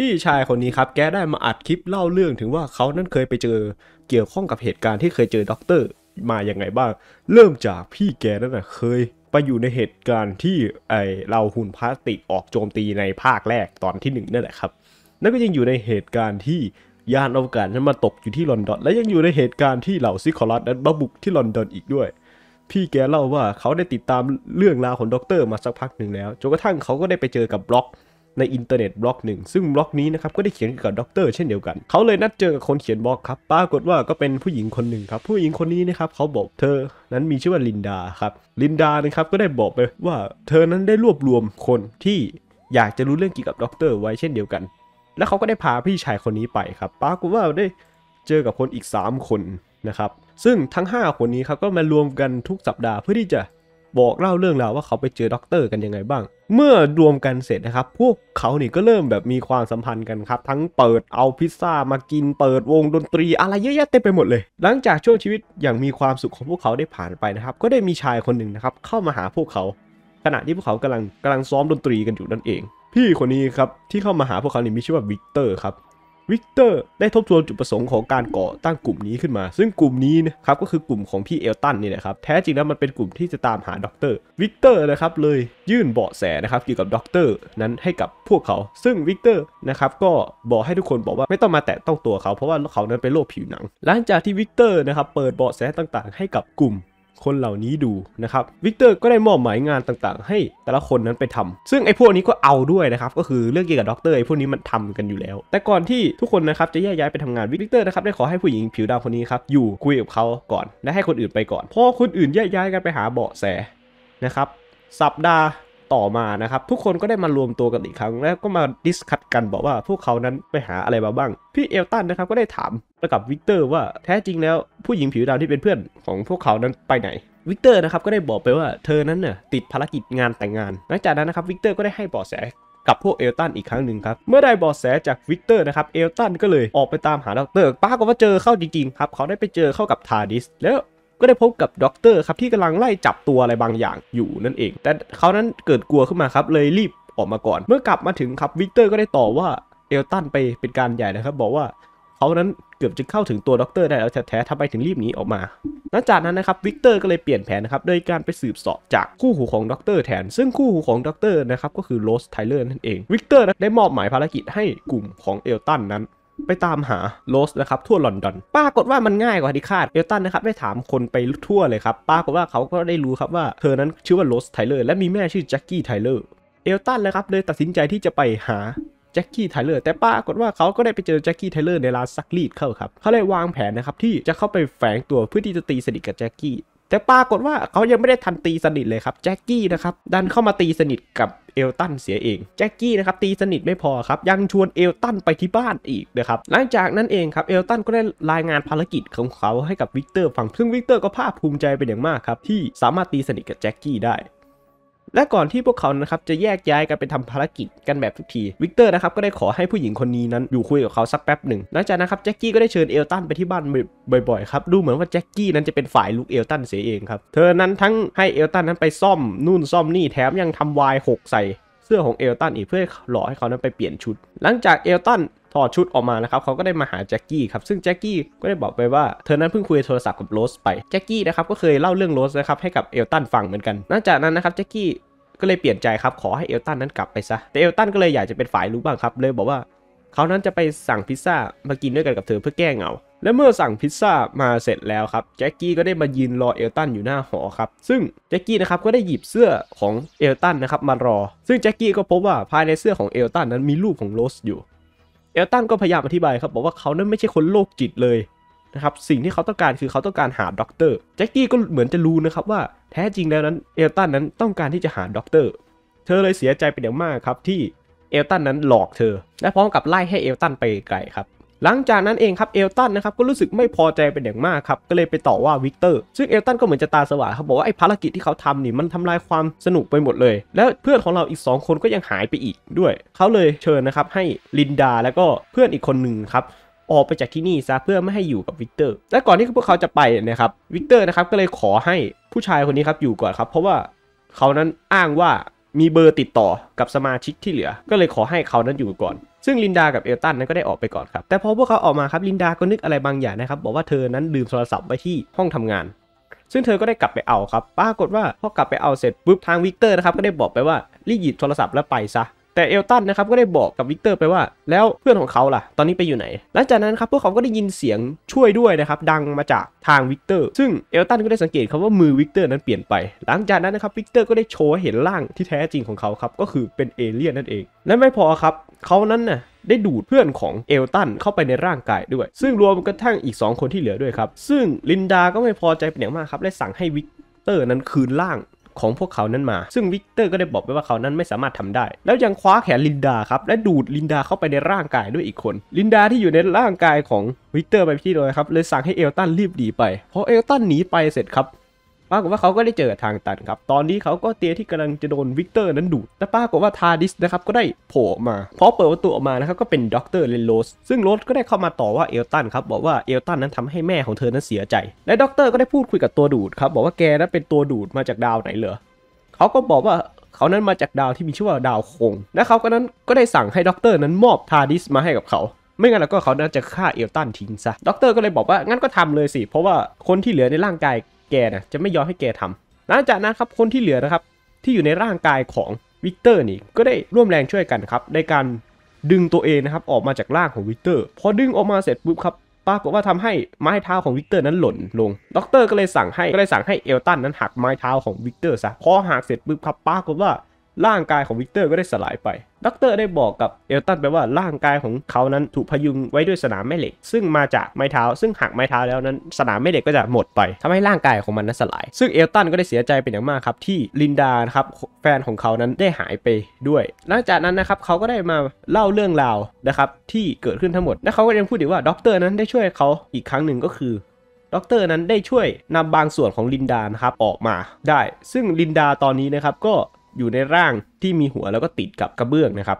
พี่ชายคนนี้ครับแกได้มาอัดคลิปเล่าเรื่องถึงว่าเขานั้นเคยไปเจอ เกี่ยวข้องกับเหตุการณ์ที่เคยเจอด็อกเตอร์มาอย่างไงบ้าง เริ่มจากพี่แกนั่นนะเคยไปอยู่ในเหตุการณ์ที่ไอเราหุ่นพลาสติกออกโจมตีในภาคแรกตอนที่หนึ่งนั่นแหละครับแล่นก็ยังอยู่ในเหตุการณ์ที่ยานอวกาศนั้นมาตกอยู่ที่ลอนดอนและยังอยู่ในเหตุการณ์ที่เหล่าซิคอรัสนั้นมาบุกที่ลอนดอนอีกด้วย พี่แกเล่าว่าเขาได้ติดตามเรื่องราวของด็อกเตอร์มาสักพักหนึ่งแล้วจนกระทั่งเขาก็ได้ไปเจอกับบล็อกในอินเทอร์เน็ตบล็อกหนึ่งซึ่งบล็อกนี้นะครับก็ได้เขียนเกี่ยวกับด็อกเตอร์เช่นเดียวกัน เขาเลยนัดเจอกับคนเขียนบล็อกครับปรากฏว่าก็เป็นผู้หญิงคนหนึ่งครับ ผู้หญิงคนนี้นะครับเขาบอกเธอนั้นมีชื่อว่าลินดาครับ ลินดานะครับก็ได้บอกไปว่าเธอนั้นได้รวบรวมคนที่อยากจะรู้เรื่องเกี่ยวกับด็อกเตอร์ไว้เช่นเดียวกัน แล้วเขาก็ได้พาพี่ชายคนนี้ไปครับปรากฏว่าได้เจอกับคนอีก 3 คนนะครับซึ่งทั้ง 5 คนนี้ครับก็มารวมกันทุกสัปดาห์เพื่อที่จะบอกเล่าเรื่องราวว่าเขาไปเจอด็อกเตอร์กันยังไงบ้าง เมื่อรวมกันเสร็จนะครับ พวกเขานี่ก็เริ่มแบบมีความสัมพันธ์กันครับทั้งเปิดเอาพิซซ่า มากิน เปิดวงดนตรีอะไรเยอะแยะเต็มไปหมดเลย หลังจากช่วงชีวิตอย่างมีความสุขของพวกเขาได้ผ่านไปนะครับก็ได้มีชายคนหนึ่งนะครับเข้ามาหาพวกเขา ขณะที่พวกเขากำลังกำลังซ้อมดนตรีกันอยู่นั่นเอง พี่คนนี้ครับที่เข้ามาหาพวกเขานี่มีชื่อว่าวิกเตอร์ครับวิกเตอร์ได้ทบทวนจุดประสงค์ของการก่อตั้งกลุ่มนี้ขึ้นมา ซึ่งกลุ่มนี้นะครับก็คือกลุ่มของพี่เอลตันนี่แหละครับแท้จริงแล้วมันเป็นกลุ่มที่จะตามหาด็อกเตอร์วิกเตอร์นะครับเลยยื่นเบาะแสนะครับเกี่ยวกับด็อกเตอร์นั้นให้กับพวกเขา ซึ่งวิกเตอร์นะครับก็บอกให้ทุกคนบอกว่าไม่ต้องมาแตะต้องตัวเขา เพราะว่าเขานั้นเป็นโรคผิวหนัง หลังจากที่วิกเตอร์นะครับเปิดเบาะแสต่างๆ ให้กับกลุ่มคนเหล่านี้ดูนะครับ วิกเตอร์ ก็ได้มอบหมายงานต่างๆ ให้แต่ละคนนั้นไปทำ ซึ่งไอ้พวกนี้ก็เอาด้วยนะครับ ก็คือเรื่องเกี่ยวกับด็อกเตอร์ไอ้พวกนี้มันทำกันอยู่แล้วแต่ก่อนที่ทุกคนนะครับจะแยกย้ายไปทำงานวิกเตอร์นะครับได้ขอให้ผู้หญิงผิวดำคนนี้ครับอยู่คุยกับเขาก่อน และให้คนอื่นไปก่อนพอคนอื่นแยกย้ายกันไปหาเบาะแสนะครับสัปดาห์ต่อมา นะครับ ทุกคนก็ได้มารวมตัวกันอีกครั้ง แล้วก็มาดิสคัตกันบอกว่าพวกเขานั้นไปหาอะไรมาบ้าง พี่เอลตันนะครับก็ได้ถามกับวิกเตอร์ว่าแท้จริงแล้วผู้หญิงผิวดำที่เป็นเพื่อนของพวกเขา นั้นไปไหน วิกเตอร์นะครับก็ได้บอกไปว่าเธอนั้นน่ะติดภารกิจงานแต่งงาน หลังจากนั้นนะครับวิกเตอร์ก็ได้ให้บอแสกับพวกเอลตันอีกครั้งหนึ่งครับ เมื่อได้บอแสจากวิกเตอร์นะครับเอลตันก็เลยออกไปตามหาดอกเตอร์ป้าก็ว่าเจอเข้าจริงๆครับเขาได้ไปเจอเข้ากับทาดิสแล้วก็ได้พบกับด็อกเตอร์ครับที่กำลังไล่จับตัวอะไรบางอย่างอยู่นั่นเอง แต่เขานั้นเกิดกลัวขึ้นมาครับเลยรีบออกมาก่อน เมื่อกลับมาถึงครับวิกเตอร์ก็ได้ต่อว่าเอลตันไปเป็นการใหญ่นะครับ บอกว่าเขานั้นเกือบจะเข้าถึงตัวด็อกเตอร์ได้แล้วแท้ๆทำไมถึงรีบหนีออกมาหลังจากนั้นนะครับวิกเตอร์ก็เลยเปลี่ยนแผนนะครับโดยการไปสืบสอบจากคู่หูของด็อกเตอร์แทน ซึ่งคู่หูของด็อกเตอร์นะครับก็คือโรสไทเลอร์นั่นเองวิกเตอร์ได้มอบหมายภารกิจให้กลุ่มของเอลตันนั้นไปตามหาโรสนะครับทั่วลอนดอนปรากฏว่ามันง่ายกว่าที่คาดเอลตันนะครับได้ถามคนไปทั่วเลยครับปรากฏว่าเขาก็ได้รู้ครับว่า เธอนั้นชื่อว่าโรสไทเลอร์และมีแม่ชื่อแจ็คกี้ไทเลอร์เอลตันนะครับเลยตัดสินใจที่จะไปหาแจ็คกี้ไทเลอร์แต่ปรากฏว่าเขาก็ได้ไปเจอแจ็คกี้ไทเลอร์ในร้านซักรีดเข้าครับเขาเลยวางแผนนะครับที่จะเข้าไปแฝงตัวเพื่อที่จะตีสนิทกับแจ็คกี้แต่ปรากฏว่าเขายังไม่ได้ทันตีสนิทเลยครับแจ็คกี้นะครับดันเข้ามาตีสนิทกับเอลตันเสียเองแจ็คกี้นะครับตีสนิทไม่พอครับยังชวนเอลตันไปที่บ้านอีกนะครับหลังจากนั้นเองครับเอลตันก็ได้รายงานภารกิจของเขาให้กับวิกเตอร์ฟังซึ่งวิกเตอร์ก็ภาคภูมิใจเป็นอย่างมากครับที่สามารถตีสนิทกับแจ็คกี้ได้และก่อนที่พวกเขานะครับจะแยกย้ายกันไปทำภารกิจกันแบบทุกที วิกเตอร์นะครับก็ได้ขอให้ผู้หญิงคนนี้นั้นอยู่คุยกับเขาสักแป๊บหนึ่งหลังจากนั้นครับแจ็คกี้ก็ได้เชิญเอลตันไปที่บ้านบ่อยๆครับดูเหมือนว่าแจ็คกี้นั้นจะเป็นฝ่ายลูกเอลตันเสียเองครับเธอนั้นทั้งให้เอลตันนั้นไปซ่อม นู่นซ่อมนี่แถมยังทำวายหกใส่ เสื้อของเอลตันอีกเพื่อหล่อให้เขานั้นไปเปลี่ยนชุด หลังจากเอลตันอดชุดออกมานะครับ เขาก็ได้มาหาแจ็คกี้ครับ ซึ่งแจ็คกี้ก็ได้บอกไปว่าเธอนั้นเพิ่งคุยโทรศัพท์กับโรสไป แจ็คกี้นะครับก็เคยเล่าเรื่องโรสนะครับให้กับเอลตันฟังเหมือนกัน หลังจากนั้นนะครับแจ็คกี้ก็เลยเปลี่ยนใจครับ ขอให้เอลตันนั้นกลับไปซะ แต่เอลตันก็เลยอยากจะเป็นฝ่ายรู้บ้างครับเลยบอกว่าเขานั้นจะไปสั่งพิซซ่ามากินด้วยกันกับเธอเพื่อแก้เหงาและเมื่อสั่งพิซซ่ามาเสร็จแล้วครับแจ็คกี้ก็ได้มายืนรอเอลตันอยู่หน้าหอครับ ซึ่งแจ็คกี้นะครับก็ได้หยิบเสื้อของเอลตันนะครับมารอซึ่งแจ็คกี้ก็พบว่าภายในเสื้อของเอลตันนั้นมีรูปของโรสอยู่เอลตันก็พยายามอธิบายครับ บอกว่าเขานั้นไม่ใช่คนโรคจิตเลยนะครับสิ่งที่เขาต้องการคือเขาต้องการหาด็อกเตอร์แจ็คกี้ก็เหมือนจะรู้นะครับว่าแท้จริงแล้วนั้นเอลตันนั้นต้องการที่จะหาด็อกเตอร์เธอเลยเสียใจเป็นอย่างมากครับที่เอลตันนั้นหลอกเธอ และพร้อมกับไล่ให้เอลตันไปไกลครับหลังจากนั้นเองครับเอลตันนะครับก็รู้สึกไม่พอใจเป็นอย่างมากครับก็เลยไปต่อว่าวิกเตอร์ ซึ่งเอลตันก็เหมือนจะตาสว่างรับบอกว่าไอ้ภารกิจที่เขาทำนี่มันทำลายความสนุกไปหมดเลย แล้วเพื่อนของเราอีก 2 คนก็ยังหายไปอีกด้วยเขาเลยเชิญนะครับให้ลินดาแล้วก็เพื่อนอีกคนหนึ่งครับออกไปจากที่นี่ซะเพื่อไม่ให้อยู่กับวิกเตอร์และก่อนที่พวกเขาจะไปนะครับวิกเตอร์นะครับก็เลยขอให้ผู้ชายคนนี้ครับอยู่ก่อนครับเพราะว่าเขานั้นอ้างว่ามีเบอร์ติดต่อกับสมาชิกที่เหลือ ก็เลยขอให้เขานั้นอยู่ก่อนซึ่งลินดากับเอลตันนั้นก็ได้ออกไปก่อนครับ แต่พอพวกเขาออกมาครับลินดาก็นึกอะไรบางอย่างนะครับ บอกว่าเธอนั้นลืมโทรศัพท์ไว้ที่ห้องทำงาน ซึ่งเธอก็ได้กลับไปเอาครับปรากฏว่าพอกลับไปเอาเสร็จปุ๊บทางวิกเตอร์นะครับ ก็ได้บอกไปว่ารีบหยิบโทรศัพท์แล้วไปซะแต่เอลตันนะครับก็ได้บอกกับวิกเตอร์ไปว่าแล้วเพื่อนของเขาล่ะ ตอนนี้ไปอยู่ไหนหลังจากนั้นครับพวกเขาก็ได้ยินเสียงช่วยด้วยนะครับดังมาจากทางวิกเตอร์ซึ่งเอลตันก็ได้สังเกตครับว่ามือวิกเตอร์นั้นเปลี่ยนไป หลังจากนั้นนะครับวิกเตอร์ก็ได้โชว์เห็นร่างที่แท้จริงของเขาครับก็คือเป็นเอเลี่ยนนั่นเองและไม่พอครับเขานั้นน่ะได้ดูดเพื่อนของเอลตัน เข้าไปในร่างกายด้วย ซึ่งรวมกระทั่งอีก 2 คนที่เหลือด้วยครับซึ่งลินดา ก็ไม่พอใจเป็นอย่างมากครับและสั่งให้วิกเตอร์นั้นคืนร่างของพวกเขานั้นมา ซึ่งวิกเตอร์ก็ได้บอกไปว่าเขานั้นไม่สามารถทำได้ แล้วยังคว้าแขนลินดาครับ และดูดลินดาเข้าไปในร่างกายด้วยอีกคน ลินดาที่อยู่ในร่างกายของวิกเตอร์ไปที่เลยครับ เลยสั่งให้เอลตันรีบดีไปพอเอลตันหนีไปเสร็จครับปรากฏว่าเขาก็ได้เจอทางตันครับ ตอนนี้เขาก็เตียที่กำลังจะโดนวิกเตอร์นั้นดูด แต่ปรากฏว่าทาดิสนะครับก็ได้โผล่ออกมาพอเปิดประตูออกมานะครับก็เป็นด็อกเตอร์เลนโรสซึ่งโรสก็ได้เข้ามาต่อว่าเอลตันครับบอกว่าเอลตันนั้นทำให้แม่ของเธอนั้นเสียใจ และด็อกเตอร์ก็ได้พูดคุยกับตัวดูดครับ บอกว่าแกนั้นเป็นตัวดูดมาจากดาวไหนเหรอ เขาก็บอกว่าเขานั้นมาจากดาวที่มีชื่อว่าดาวคง และเขาก็นั้นก็ได้สั่งให้ด็อกเตอร์นั้นมอบทาดิสมาให้กับเขา ไม่งั้นแล้วก็เขาน่าจะฆ่าเอลตันทิ้งซะด็อกเตอร์ก็เลยบอกว่างั้นก็ทำเลยสิเพราะว่าคนที่เหลือในร่างกายแกนะจะไม่ยอมให้แกทำหลังจากนั้นครับคนที่เหลือนะครับที่อยู่ในร่างกายของวิกเตอร์นี่ก็ได้ร่วมแรงช่วยกันครับในการดึงตัวเองนะครับออกมาจากร่างของวิกเตอร์พอดึงออกมาเสร็จปุ๊บครับปรากฏว่าทำให้ไม้เท้าของวิกเตอร์นั้นหล่นลงด็อกเตอร์ก็เลยสั่งให้ก็เลยสั่งให้เอลตันนั้นหักไม้เท้าของวิกเตอร์ซะพอหักเสร็จปุ๊บครับปรากฏว่าร่างกายของวิกเตอร์ก็ได้สลายไปด็อกเตอร์ได้บอกกับเอลตันไปว่าร่างกายของเขานั้นถูกพยุงไว้ด้วยสนามแม่เหล็ก ซึ่งมาจากไม้เท้า ซึ่งหักไม้เท้าแล้วนั้นสนามแม่เหล็กก็จะหมดไปทำให้ร่างกายของมันนั้นสลาย ซึ่งเอลตันก็ได้เสียใจเป็นอย่างมากครับ ที่ลินดาครับ แฟนของเขานั้น ได้หายไปด้วย หลังจากนั้นนะครับเขาก็ได้มาเล่าเรื่องราวนะครับที่เกิดขึ้นทั้งหมด และเขาก็ยังพูดอีกว่าด็อกเตอร์นั้นได้ช่วยเขาอีกครั้งหนึ่งก็คือด็อกเตอร์นั้นได้ช่วยนำบางส่วนของลินดานะครับออกมาได้ซึ่งลินดาตอนนี้นะครับก็อยู่ในร่างที่มีหัวแล้วก็ติดกับกระเบื้องนะครับ